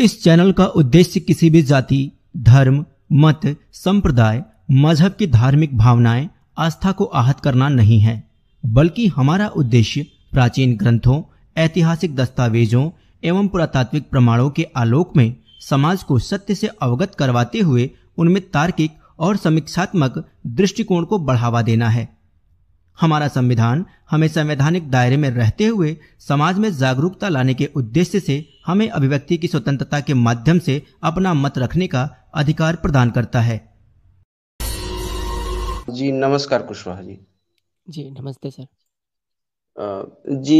इस चैनल का उद्देश्य किसी भी जाति धर्म मत संप्रदाय मजहब की धार्मिक भावनाएं आस्था को आहत करना नहीं है बल्कि हमारा उद्देश्य प्राचीन ग्रंथों ऐतिहासिक दस्तावेजों एवं पुरातात्विक प्रमाणों के आलोक में समाज को सत्य से अवगत करवाते हुए उनमें तार्किक और समीक्षात्मक दृष्टिकोण को बढ़ावा देना है हमारा संविधान हमें संवैधानिक दायरे में रहते हुए समाज में जागरूकता लाने के उद्देश्य से हमें अभिव्यक्ति की स्वतंत्रता के माध्यम से अपना मत रखने का अधिकार प्रदान करता है जी नमस्कार कुशवाहा जी जी नमस्ते सर जी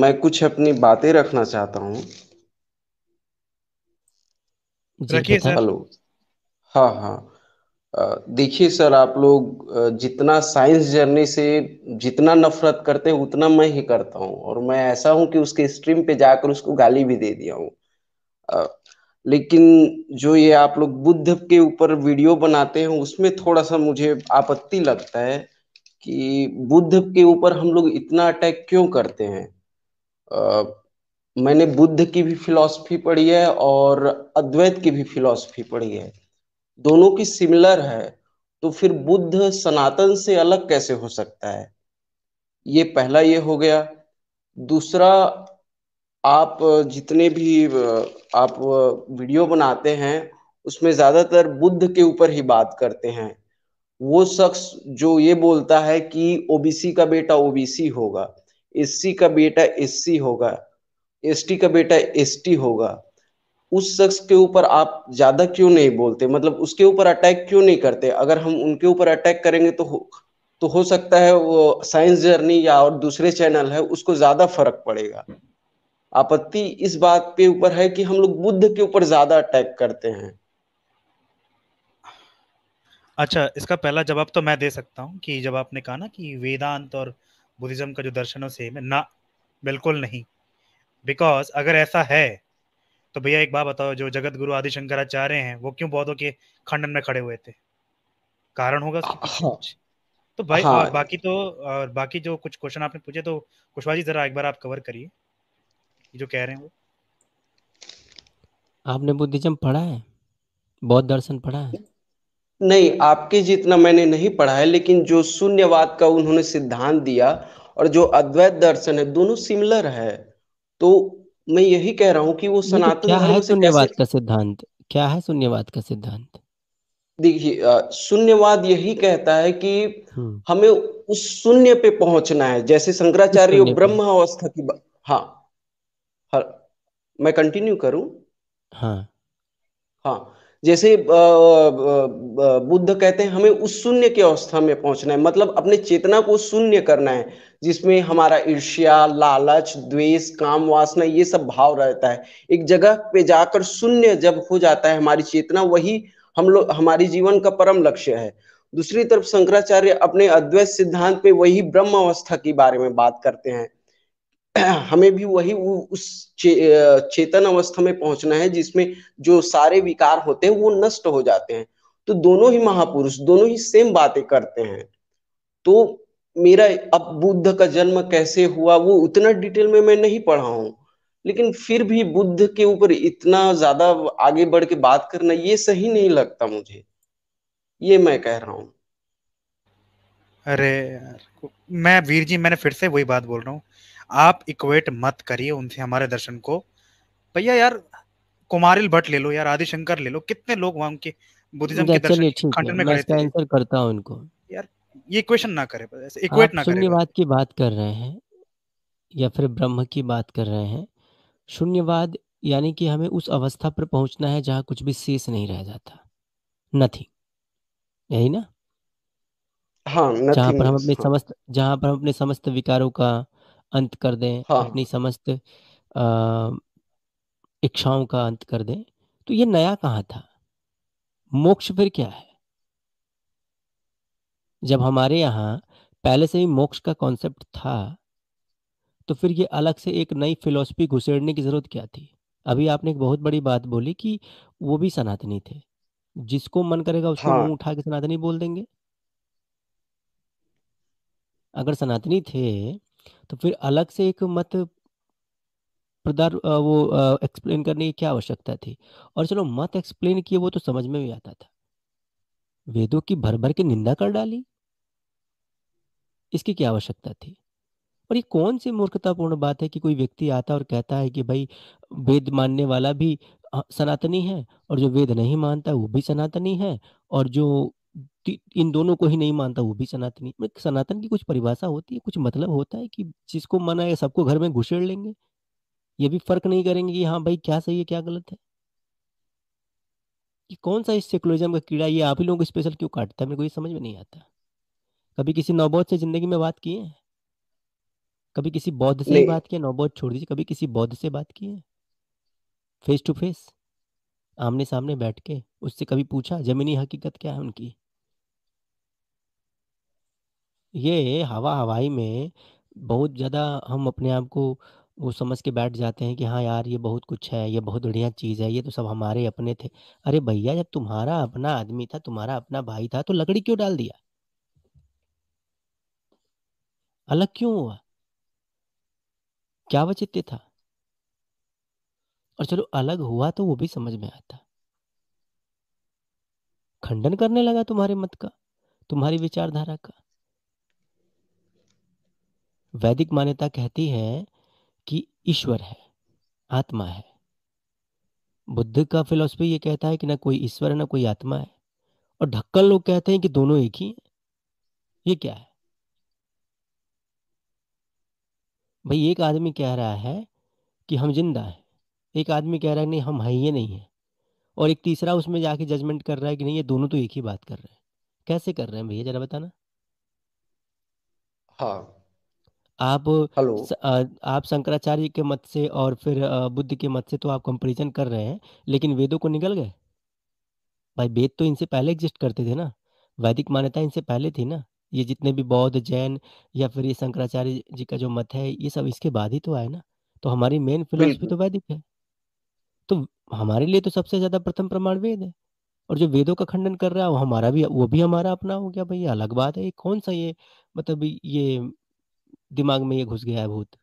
मैं कुछ अपनी बातें रखना चाहता हूँ हेलो हाँ हाँ देखिए सर आप लोग जितना साइंस जर्नी से जितना नफरत करते हैं उतना मैं ही करता हूँ और मैं ऐसा हूँ कि उसके स्ट्रीम पे जाकर उसको गाली भी दे दिया हूँ लेकिन जो ये आप लोग बुद्ध के ऊपर वीडियो बनाते हैं उसमें थोड़ा सा मुझे आपत्ति लगता है कि बुद्ध के ऊपर हम लोग इतना अटैक क्यों करते हैं आ, मैंने बुद्ध की भी फिलॉसफी पढ़ी है और अद्वैत की भी फिलॉसफी पढ़ी है दोनों की सिमिलर है तो फिर बुद्ध सनातन से अलग कैसे हो सकता है ये पहला ये हो गया दूसरा आप जितने भी आप वीडियो बनाते हैं उसमें ज्यादातर बुद्ध के ऊपर ही बात करते हैं वो शख्स जो ये बोलता है कि ओबीसी का बेटा ओबीसी होगा एससी का बेटा एससी होगा एसटी का बेटा एसटी होगा उस शख्स के ऊपर आप ज्यादा क्यों नहीं बोलते मतलब उसके ऊपर अटैक क्यों नहीं करते अगर हम उनके ऊपर अटैक करेंगे तो हो, तो हो सकता है वो साइंस जर्नी या और दूसरे चैनल है उसको ज्यादा फर्क पड़ेगा आपत्ति इस बात के ऊपर है कि हम लोग बुद्ध के ऊपर ज्यादा अटैक करते हैं अच्छा इसका पहला जवाब तो मैं दे सकता हूँ कि जब आपने कहा ना कि वेदांत और बुद्धिज्म का जो दर्शन है ना बिल्कुल नहीं बिकॉज अगर ऐसा है तो भैया एक बात बताओ जो जगत गुरु आदि शंकराचार्य हैं वो क्यों बौद्धों के खंडन में खड़े हुए थे कारण होगा हाँ, तो भाई हाँ, और बाकी तो और बाकी जो कुछ क्वेश्चन आपने पूछे तो कुशवाहा जी जरा एक बार आप कवर करिए जो कह रहे हैं वो आपने बुद्धिज्म पढ़ा है बौद्ध दर्शन पढ़ा है नहीं आपके जितना मैंने नहीं पढ़ा है लेकिन जो शून्यवाद का उन्होंने सिद्धांत दिया और जो अद्वैत दर्शन है दोनों सिमिलर है तो मैं यही कह रहा हूँ कि वो तो सनातन क्या है शून्यवाद का सिद्धांत क्या है शून्यवाद का सिद्धांत देखिए शून्यवाद यही कहता है कि हम्म। हमें उस शून्य पे पहुंचना है जैसे शंकराचार्य ब्रह्म अवस्था की बात हाँ हर मैं कंटिन्यू करूं हाँ हाँ जैसे बुद्ध कहते हैं हमें उस शून्य की अवस्था में पहुंचना है मतलब अपने चेतना को शून्य करना है जिसमें हमारा ईर्ष्या लालच द्वेष काम वासना ये सब भाव रहता है एक जगह पे जाकर शून्य जब हो जाता है हमारी चेतना वही हम लोग हमारी जीवन का परम लक्ष्य है दूसरी तरफ शंकराचार्य अपने अद्वैत सिद्धांत पे वही ब्रह्म अवस्था के बारे में बात करते हैं हमें भी वही उस चे, चेतन अवस्था में पहुंचना है जिसमें जो सारे विकार होते हैं वो नष्ट हो जाते हैं तो दोनों ही महापुरुष दोनों ही सेम बातें करते हैं तो मेरा अब बुद्ध का जन्म कैसे हुआ वो उतना डिटेल में मैं नहीं पढ़ा हूँ लेकिन फिर भी बुद्ध के ऊपर इतना ज्यादा आगे बढ़ के बात करना ये सही नहीं लगता मुझे ये मैं कह रहा हूँ अरे मैं वीर जी मैंने फिर से वही बात बोल रहा हूँ आप इक्वेट मत करिए उनसे हमारे दर्शन को भैया यार कुमारिल भट्ट ले लो यार आदिशंकर ले लो कितने लोग वहां उनके बुद्धिज्म के दर्शन खंडन में करते हैं आंसर करता हूं उनको यार ये इक्वेशन ना करें बस इक्वेट ना करे शून्यवाद की बात कर रहे हैं या फिर ब्रह्म की बात कर रहे हैं शून्यवाद यानी कि हमें उस अवस्था पर पहुंचना है जहां कुछ भी शेष नहीं रह जाता नथिंग यही ना हाँ, जहां पर हम अपने समस्त जहां पर हम अपने समस्त विकारों का अंत कर दें हाँ। अपनी समस्त इच्छाओं का अंत कर दें तो ये नया कहाँ था मोक्ष फिर क्या है जब हमारे यहाँ पहले से ही मोक्ष का कॉन्सेप्ट था तो फिर ये अलग से एक नई फिलॉसफी घुसेड़ने की ज़रूरत क्या थी अभी आपने एक बहुत बड़ी बात बोली कि वो भी सनातनी थे जिसको मन करेगा उसको हाँ। मुंह उठा के सनातनी बोल देंगे अगर सनातनी थे तो फिर अलग से एक मत प्रदार वो एक्सप्लेन करने की क्या आवश्यकता थी और चलो मत एक्सप्लेन किए वो तो समझ में भी आता था वेदों की भर भर के निंदा कर डाली इसकी क्या आवश्यकता थी और ये कौन सी मूर्खतापूर्ण बात है कि कोई व्यक्ति आता और कहता है कि भाई वेद मानने वाला भी सनातनी है और जो वेद नहीं मानता वो भी सनातनी है और जो इन दोनों को ही नहीं मानता वो भी सनातनी सनातन की कुछ परिभाषा होती है कुछ मतलब होता है कि जिसको मना है सबको घर में घुसेड़ लेंगे ये भी फर्क नहीं करेंगे कि हाँ भाई क्या सही है क्या गलत है कि कौन सा इस सेकुलरिज्म का कीड़ा ये आप ही लोगों को स्पेशल क्यों काटता है मेरे को ये समझ में नहीं आता कभी किसी नवबौद्ध से जिंदगी में बात किए हैं कभी किसी बौद्ध से बात की नवबौद्ध छोड़ दीजिए कभी किसी बौद्ध से बात की है फेस टू फेस आमने सामने बैठ के उससे कभी पूछा जमीनी हकीकत क्या है उनकी ये हवा-हवाई में बहुत ज़्यादा हम अपने आप को वो समझ के बैठ जाते हैं कि हाँ यार, ये बहुत कुछ है, ये बहुत बढ़िया चीज़ है, ये तो सब हमारे अपने थे। अरे भैया जब तुम्हारा अपना आदमी था, तुम्हारा अपना भाई था तो लकड़ी क्यों डाल दिया? अलग क्यों हुआ? क्या वचित्य था? और चलो अलग हुआ तो वो भी समझ में आता। खंडन करने लगा तुम्हारे मत का, तुम्हारी विचारधारा का। वैदिक मान्यता कहती है कि ईश्वर है आत्मा है बुद्ध का फिलोसफी ये कहता है कि ना कोई ईश्वर है ना कोई आत्मा है और ढक्कन लोग कहते हैं कि दोनों एक ही हैं ये क्या है भाई एक आदमी कह रहा है कि हम जिंदा हैं एक आदमी कह रहा है नहीं हम है ये नहीं है और एक तीसरा उसमें जाके जजमेंट कर रहा है कि नहीं ये दोनों तो एक ही बात कर रहे हैं कैसे कर रहे हैं भैया जरा बताना हाँ आप हेलो स- आप शंकराचार्य के मत से और फिर बुद्ध के मत से तो आप कंपेरिजन कर रहे हैं लेकिन वेदों को निकल गए भाई वेद तो इनसे पहले एग्जिस्ट करते थे ना वैदिक मान्यता इनसे पहले थी ना ये जितने भी बौद्ध जैन या फिर ये शंकराचार्य जी का जो मत है ये सब इसके बाद ही तो आए ना तो हमारी मेन फिलोसफी तो वैदिक है तो हमारे लिए तो सबसे ज्यादा प्रथम प्रमाण वेद है और जो वेदों का खंडन कर रहा है वो हमारा भी वो भी हमारा अपना हो गया भाई अलग बात है कौन सा ये मतलब ये दिमाग में ये घुस गया है भूत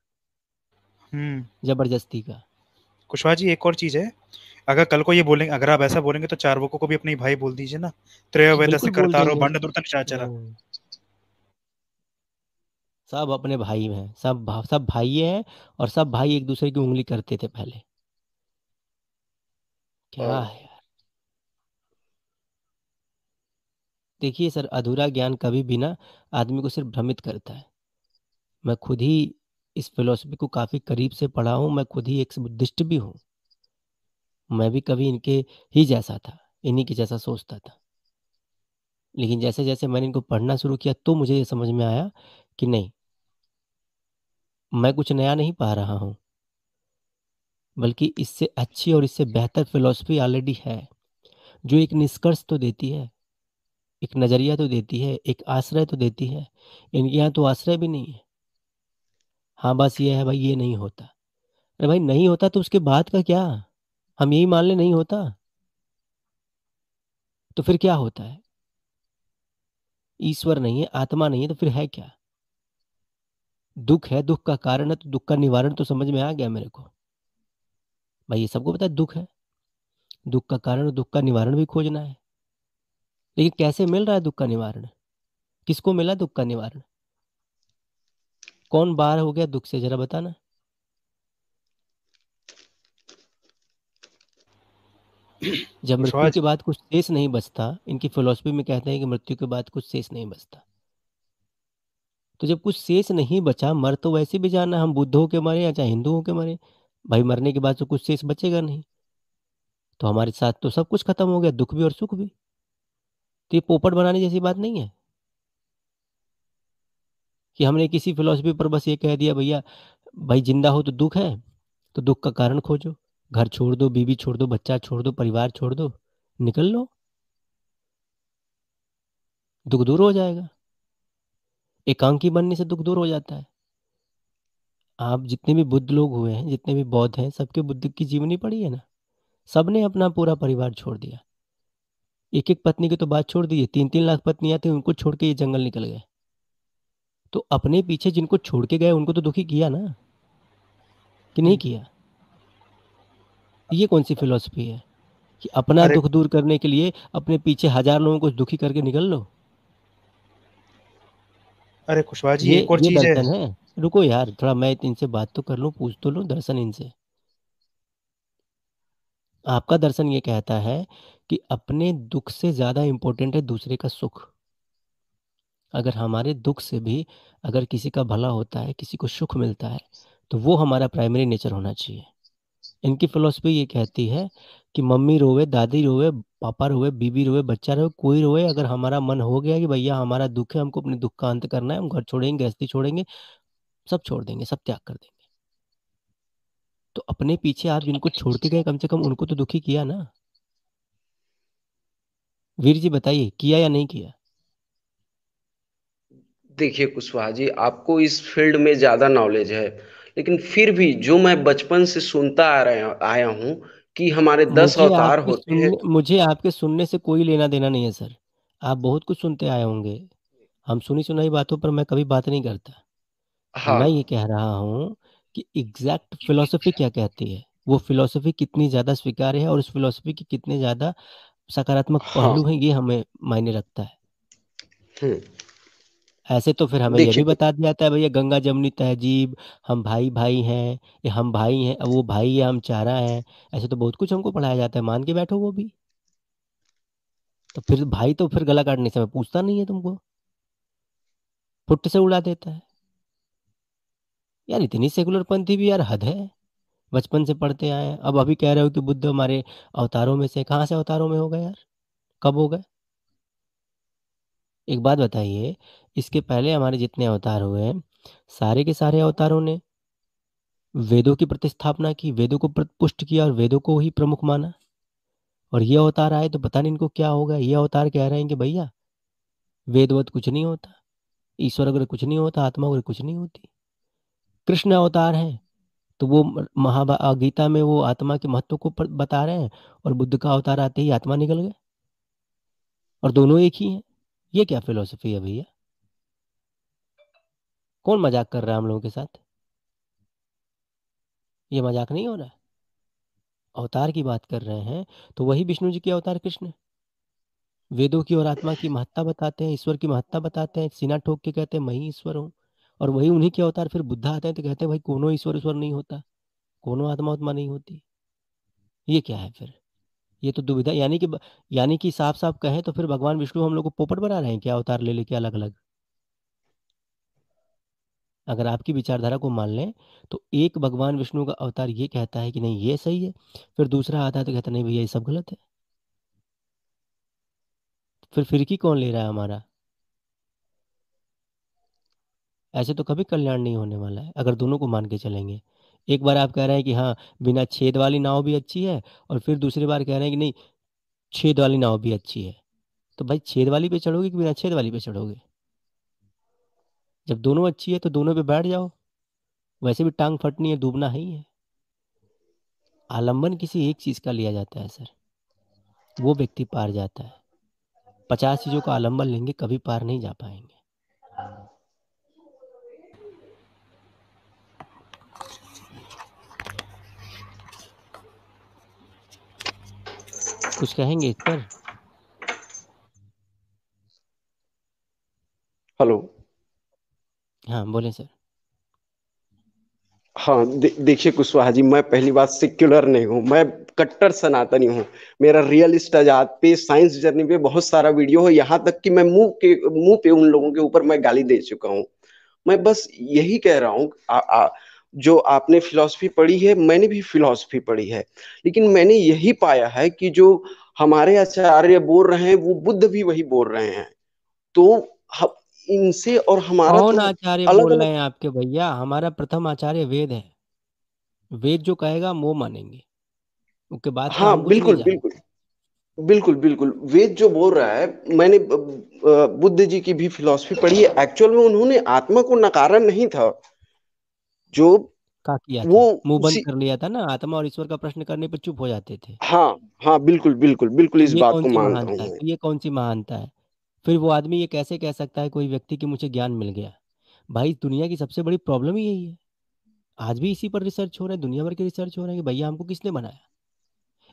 हम्म। जबरदस्ती का कुशवाहा जी एक और चीज है अगर कल को ये बोलेंगे अगर आप ऐसा बोलेंगे तो वो को भी अपने भाई बोल दीजिए ना त्रय वेद बंड दुर्तन चाचरा हम्म। सब अपने भाई हैं सब भा, सब भाई हैं और सब भाई एक दूसरे की उंगली करते थे पहले क्या है देखिए सर अधूरा ज्ञान कभी भी ना आदमी को सिर्फ भ्रमित करता है मैं खुद ही इस फिलोसफी को काफ़ी करीब से पढ़ा हूँ मैं खुद ही एक बुद्धिस्ट भी हूँ मैं भी कभी इनके ही जैसा था इन्हीं के जैसा सोचता था लेकिन जैसे जैसे मैंने इनको पढ़ना शुरू किया तो मुझे ये समझ में आया कि नहीं मैं कुछ नया नहीं पा रहा हूँ बल्कि इससे अच्छी और इससे बेहतर फिलॉसफी ऑलरेडी है जो एक निष्कर्ष तो देती है एक नज़रिया तो देती है एक आश्रय तो देती है इनके यहाँ तो आश्रय भी नहीं है हाँ बस ये है भाई ये नहीं होता अरे भाई नहीं होता तो उसके बाद का क्या हम यही मान ले नहीं होता तो फिर क्या होता है ईश्वर नहीं है आत्मा नहीं है तो फिर है क्या दुख है दुख का कारण है तो दुख का निवारण तो समझ में आ गया मेरे को भाई ये सबको पता है दुख है दुख का कारण और दुख का निवारण भी खोजना है लेकिन कैसे मिल रहा है दुख का निवारण किसको मिला दुख का निवारण कौन बाहर हो गया दुख से जरा बताना जब मृत्यु के बाद कुछ शेष नहीं बचता इनकी फिलोसफी में कहते हैं कि मृत्यु के बाद कुछ शेष नहीं बचता तो जब कुछ शेष नहीं बचा मर तो वैसे भी जाना हम बुद्ध हो के मरे या चाहे हिंदुओं के मरे भाई मरने के बाद तो कुछ शेष बचेगा नहीं तो हमारे साथ तो सब कुछ खत्म हो गया दुख भी और सुख भी तो ये पोपट बनाने जैसी बात नहीं है कि हमने किसी फिलोसफी पर बस ये कह दिया भैया भाई जिंदा हो तो दुख है तो दुख का कारण खोजो घर छोड़ दो बीवी छोड़ दो बच्चा छोड़ दो परिवार छोड़ दो निकल लो दुख दूर हो जाएगा एकांकी बनने से दुख दूर हो जाता है आप जितने भी बुद्ध लोग हुए हैं जितने भी बौद्ध हैं सबके बुद्ध की जीवनी पड़ी है ना सबने अपना पूरा परिवार छोड़ दिया एक एक पत्नी की तो बात छोड़ दी तीन तीन लाख पत्नियां थी उनको छोड़ के ये जंगल निकल गए तो अपने पीछे जिनको छोड़ के गए उनको तो दुखी किया ना कि नहीं किया ये कौन सी फिलोसफी है कि अपना दुख दूर करने के लिए अपने पीछे हजार लोगों को दुखी करके निकल लो अरे ये एक और चीज है।, है रुको यार थोड़ा मैं इनसे बात तो कर लू पूछ तो लू दर्शन इनसे आपका दर्शन ये कहता है कि अपने दुख से ज्यादा इंपॉर्टेंट है दूसरे का सुख अगर हमारे दुख से भी अगर किसी का भला होता है किसी को सुख मिलता है तो वो हमारा प्राइमरी नेचर होना चाहिए इनकी फिलोसफी ये कहती है कि मम्मी रोवे दादी रोवे पापा रोवे बीबी रोवे बच्चा रोवे कोई रोवे अगर हमारा मन हो गया कि भैया हमारा दुख है हमको अपने दुख का अंत करना है हम घर छोड़ेंगे गृहस्थी छोड़ेंगे सब छोड़ देंगे सब त्याग कर देंगे तो अपने पीछे आप जिनको छोड़ के गए कम से कम उनको तो दुखी किया ना वीर जी बताइए किया या नहीं किया देखिए कुशवाहा जी आपको इस फील्ड में ज़्यादा नॉलेज है लेकिन फिर भी जो मैं बचपन से सुनता आ रहा आया हूँ कि हमारे दस अवतार होते हैं मुझे आपके सुनने से कोई लेना देना नहीं है सर आप बहुत कुछ सुनते आए होंगे हम सुनी सुनाई बातों पर मैं कभी बात नहीं करता हाँ। मैं ये कह रहा हूँ कि एग्जैक्ट फिलोसफी क्या कहती है वो फिलोसफी कितनी ज्यादा स्वीकार है और उस फिलोसफी के कितने ज्यादा सकारात्मक हाँ। पहलू हाँ। हैं ये हमें मायने रखता है हम्म। ऐसे तो फिर हमें ये भी बता दिया जाता है भैया गंगा जमुनी तहजीब हम भाई भाई हैं ये हम भाई हैं वो भाई है हम चारा हैं ऐसे तो बहुत कुछ हमको पढ़ाया जाता है मान के बैठो वो भी तो फिर भाई तो फिर गला काटने से पूछता नहीं है तुमको फुट से उड़ा देता है यार इतनी सेकुलर पंथी भी यार हद है बचपन से पढ़ते आए हैं अब अभी कह रहे हो कि बुद्ध हमारे अवतारों में से कहाँ से अवतारों में हो गए यार कब हो गए एक बात बताइए इसके पहले हमारे जितने अवतार हुए हैं सारे के सारे अवतारों ने वेदों की प्रतिस्थापना की वेदों को पुष्ट किया और वेदों को ही प्रमुख माना और ये अवतार आए तो पता नहीं इनको क्या होगा ये अवतार कह रहे हैं कि भैया वेदवत कुछ नहीं होता ईश्वर अगर कुछ नहीं होता आत्मा अगर कुछ नहीं होती कृष्ण अवतार है तो वो महा गीता में वो आत्मा के महत्व को बता रहे हैं और बुद्ध का अवतार आते ही आत्मा निकल गए और दोनों एक ही हैं ये क्या फिलोसफी है भैया कौन मजाक कर रहा है हम लोगों के साथ ये मजाक नहीं हो रहा अवतार की बात कर रहे हैं तो वही विष्णु जी के अवतार कृष्ण वेदों की और आत्मा की महत्ता बताते हैं ईश्वर की महत्ता बताते हैं सीना ठोक के कहते हैं मैं ही ईश्वर हूँ और वही उन्हीं के अवतार फिर बुद्धा आते हैं तो कहते हैं भाई कोनो ईश्वर ईश्वर नहीं होता कोनो आत्मा उत्मा नहीं होती ये क्या है फिर ये तो दुविधा यानी कि यानी कि साफ साफ कहें तो फिर भगवान विष्णु हम लोग को पोपट बना रहे हैं क्या अवतार ले लेके अलग अलग अगर आपकी विचारधारा को मान लें तो एक भगवान विष्णु का अवतार ये कहता है कि नहीं ये सही है फिर दूसरा आता है तो कहता नहीं भैया ये सब गलत है फिर फिरकी कौन ले रहा है हमारा ऐसे तो कभी कल्याण नहीं होने वाला है अगर दोनों को मान के चलेंगे एक बार आप कह रहे हैं कि हाँ बिना छेद वाली नाव भी अच्छी है और फिर दूसरी बार कह रहे हैं कि नहीं छेद वाली नाव भी अच्छी है तो भाई छेद वाली पे चढ़ोगे कि बिना छेद वाली पे चढ़ोगे जब दोनों अच्छी है तो दोनों पे बैठ जाओ वैसे भी टांग फटनी है डूबना ही है आलंबन किसी एक चीज़ का लिया जाता है सर वो व्यक्ति पार जाता है पचास चीज़ों का आलंबन लेंगे कभी पार नहीं जा पाएंगे कुछ कहेंगे इस पर हेलो हाँ बोले सर हाँ दे, देखिए कुशवाहा जी मैं पहली बात सेक्युलर नहीं हूँ मैं कट्टर सनातनी हूँ मेरा रियलिस्ट आजाद पे साइंस जर्नी पे बहुत सारा वीडियो है यहाँ तक कि मैं मुंह के मुंह पे उन लोगों के ऊपर मैं गाली दे चुका हूँ मैं बस यही कह रहा हूँ जो आपने फिलॉसफी पढ़ी है मैंने भी फिलॉसफी पढ़ी है लेकिन मैंने यही पाया है कि जो हमारे आचार्य बोल रहे हैं वो बुद्ध भी वही बोल रहे हैं तो इनसे और हमारा कौन तो आचार्य बोल रहे हैं आपके भैया हमारा प्रथम आचार्य वेद है वेद जो कहेगा वो मानेंगे उसके बाद हाँ बिल्कुल बिल्कुल बिल्कुल बिल्कुल वेद जो बोल रहा है मैंने बुद्ध जी की भी फिलॉसफी पढ़ी है एक्चुअल में उन्होंने आत्मा को नकारा नहीं था जो का किया वो मुंह बंद कर लिया था ना आत्मा और ईश्वर का प्रश्न करने पर चुप हो जाते थे हाँ हाँ बिल्कुल बिल्कुल बिल्कुल इस बात को मानता है ये कौन सी महानता है फिर वो आदमी ये कैसे कह सकता है कोई व्यक्ति कि मुझे ज्ञान मिल गया भाई दुनिया की सबसे बड़ी प्रॉब्लम ही यही है आज भी इसी पर रिसर्च हो रहा है दुनिया भर के रिसर्च हो रहे हैं कि भैया हमको किसने बनाया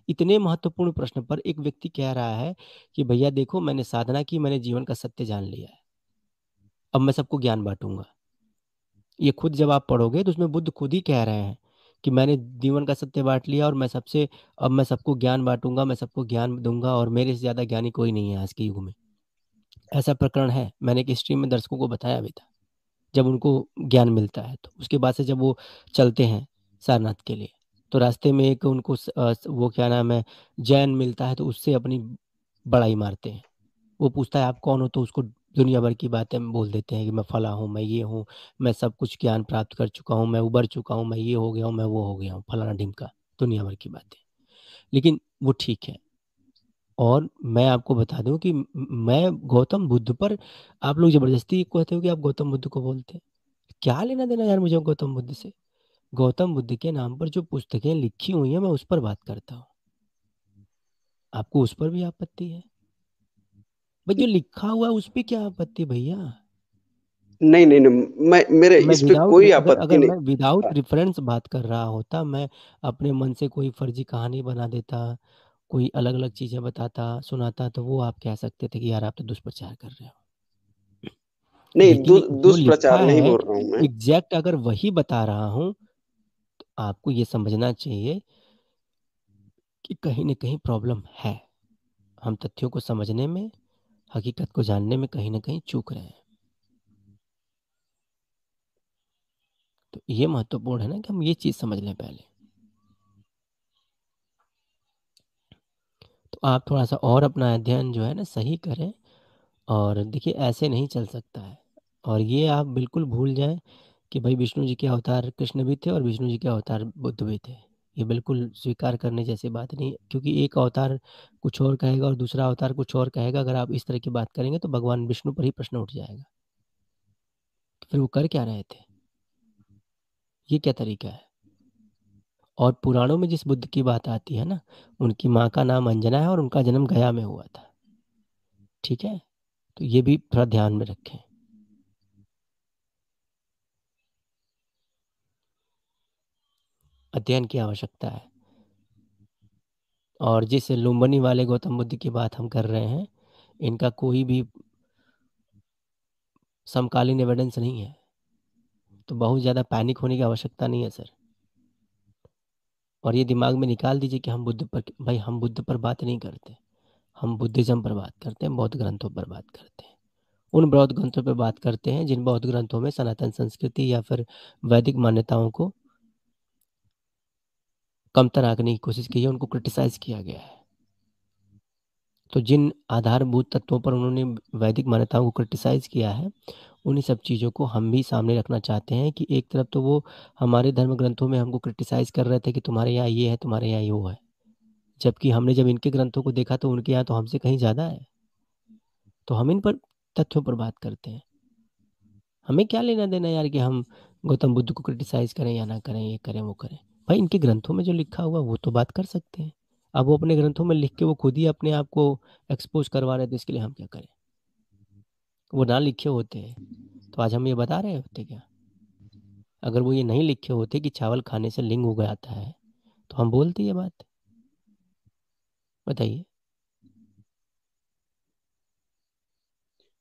इतने महत्वपूर्ण प्रश्न पर एक व्यक्ति कह रहा है कि भैया देखो मैंने साधना की मैंने जीवन का सत्य जान लिया है अब मैं सबको ज्ञान बांटूंगा ये खुद जब आप पढ़ोगे तो उसमें बुद्ध खुद ही कह रहे हैं कि मैंने जीवन का सत्य बांट लिया और मैं सबसे अब मैं सबको ज्ञान बांटूंगा मैं सबको ज्ञान दूंगा और मेरे से ज्यादा ज्ञानी कोई नहीं है आज के युग में ऐसा प्रकरण है मैंने एक हिस्ट्री में दर्शकों को बताया भी था जब उनको ज्ञान मिलता है तो उसके बाद से जब वो चलते हैं सारनाथ के लिए तो रास्ते में एक उनको वो क्या नाम है जैन मिलता है तो उससे अपनी बड़ाई मारते हैं वो पूछता है आप कौन हो तो उसको दुनिया भर की बातें बोल देते हैं कि मैं फला हूँ मैं ये हूँ मैं सब कुछ ज्ञान प्राप्त कर चुका हूँ मैं उबर चुका हूँ मैं ये हो गया हूँ मैं वो हो गया हूँ फलाना ढिमका दुनिया भर की बातें लेकिन वो ठीक है और मैं आपको बता दूं कि मैं गौतम बुद्ध पर आप लोग जबरदस्ती कहते हो कि आप गौतम बुद्ध को बोलते हैं क्या लेना देना यार मुझे गौतम बुद्ध से गौतम बुद्ध के नाम पर जो पुस्तकें लिखी हुई हैं मैं उस पर बात करता हूँ आपको उस पर भी आपत्ति है भाई जो लिखा हुआ है उस पर क्या आपत्ति भैया नहीं नहीं नहीं मैं मेरे मैं इस पे कोई आपत्ति अगर नहीं मैं विदाउट हाँ। रेफरेंस बात कर रहा होता मैं अपने मन से कोई फर्जी कहानी बना देता कोई अलग अलग चीज़ें बताता सुनाता तो वो आप कह सकते थे कि यार आप तो दुष्प्रचार कर रहे हो नहीं दुष्प्रचार नहीं बोल रहा हूं मैं एग्जैक्ट अगर वही बता रहा हूं तो आपको ये समझना चाहिए कि कहीं ना कहीं प्रॉब्लम है हम तथ्यों को समझने में हकीकत को जानने में कहीं ना कहीं चूक रहे हैं तो ये महत्वपूर्ण है ना कि हम ये चीज़ समझ लें पहले तो आप थोड़ा सा और अपना अध्ययन जो है ना सही करें और देखिए ऐसे नहीं चल सकता है और ये आप बिल्कुल भूल जाएं कि भाई विष्णु जी के अवतार कृष्ण भी थे और विष्णु जी के अवतार बुद्ध भी थे ये बिल्कुल स्वीकार करने जैसी बात नहीं क्योंकि एक अवतार कुछ और कहेगा और दूसरा अवतार कुछ और कहेगा अगर आप इस तरह की बात करेंगे तो भगवान विष्णु पर ही प्रश्न उठ जाएगा फिर वो कर क्या रहे थे ये क्या तरीका है और पुराणों में जिस बुद्ध की बात आती है ना उनकी माँ का नाम अंजना है और उनका जन्म गया में हुआ था ठीक है तो ये भी थोड़ा ध्यान में रखें अध्ययन की आवश्यकता है और जिस लुम्बनी वाले गौतम बुद्ध की बात हम कर रहे हैं इनका कोई भी समकालीन एविडेंस नहीं है तो बहुत ज़्यादा पैनिक होने की आवश्यकता नहीं है सर और ये दिमाग में निकाल दीजिए कि हम बुद्ध पर भाई हम बुद्ध पर बात नहीं करते हम बुद्धिज़्म पर बात करते हैं बौद्ध ग्रंथों पर बात करते हैं उन बौद्ध ग्रंथों पर बात करते हैं जिन बौद्ध ग्रंथों में सनातन संस्कृति या फिर वैदिक मान्यताओं को कमतर आंकने की कोशिश की है उनको क्रिटिसाइज किया गया है तो जिन आधारभूत तत्वों पर उन्होंने वैदिक मान्यताओं को क्रिटिसाइज किया है उन्हीं सब चीज़ों को हम भी सामने रखना चाहते हैं कि एक तरफ तो वो हमारे धर्म ग्रंथों में हमको क्रिटिसाइज़ कर रहे थे कि तुम्हारे यहाँ ये है तुम्हारे यहाँ ये वो है जबकि हमने जब इनके ग्रंथों को देखा तो उनके यहाँ तो हमसे कहीं ज़्यादा है तो हम इन पर तथ्यों पर बात करते हैं हमें क्या लेना देना यार कि हम गौतम बुद्ध को क्रिटिसाइज़ करें या ना करें ये करें वो करें भाई इनके ग्रंथों में जो लिखा हुआ वो तो बात कर सकते हैं अब वो अपने ग्रंथों में लिख के वो खुद ही अपने आप को एक्सपोज करवा रहे थे तो इसके लिए हम क्या करें वो ना लिखे होते हैं तो आज हम ये बता रहे होते क्या अगर वो ये नहीं लिखे होते कि चावल खाने से लिंग उग आता है तो हम बोलते ये बात बताइए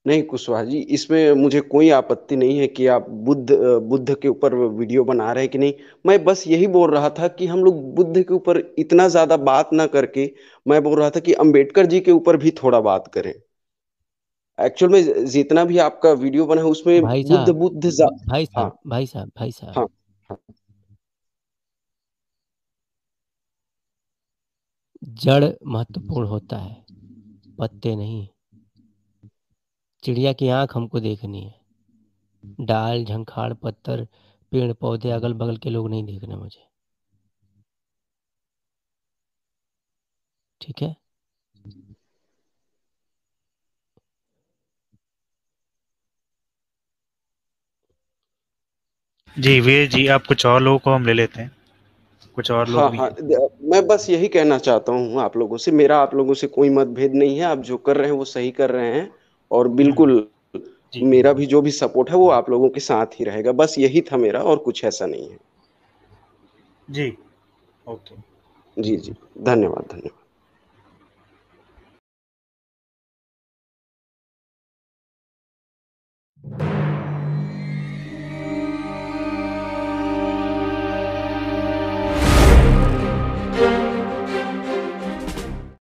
नहीं कुशवाहा जी इसमें मुझे कोई आपत्ति नहीं है कि आप बुद्ध बुद्ध के ऊपर वीडियो बना रहे कि नहीं मैं बस यही बोल रहा था कि हम लोग बुद्ध के ऊपर इतना ज़्यादा बात ना करके मैं बोल रहा था कि अंबेडकर जी के ऊपर भी थोड़ा बात करें एक्चुअल में जितना भी आपका वीडियो बना है उसमें भाई बुद्ध बुद्ध भाई साहब हाँ, भाई साहब भाई साहब हाँ, हाँ. जड़ महत्वपूर्ण होता है पत्ते नहीं चिड़िया की आंख हमको देखनी है डाल झंखाड़ पत्थर पेड़ पौधे अगल बगल के लोग नहीं देखने मुझे ठीक है जी वीर जी आप कुछ और लोगों को हम ले लेते हैं कुछ और लोग हाँ, भी। हाँ, मैं बस यही कहना चाहता हूँ आप लोगों से मेरा आप लोगों से कोई मतभेद नहीं है आप जो कर रहे हैं वो सही कर रहे हैं और बिल्कुल मेरा भी जो भी सपोर्ट है वो आप लोगों के साथ ही रहेगा बस यही था मेरा और कुछ ऐसा नहीं है जी ओके जी जी धन्यवाद धन्यवाद Thank you.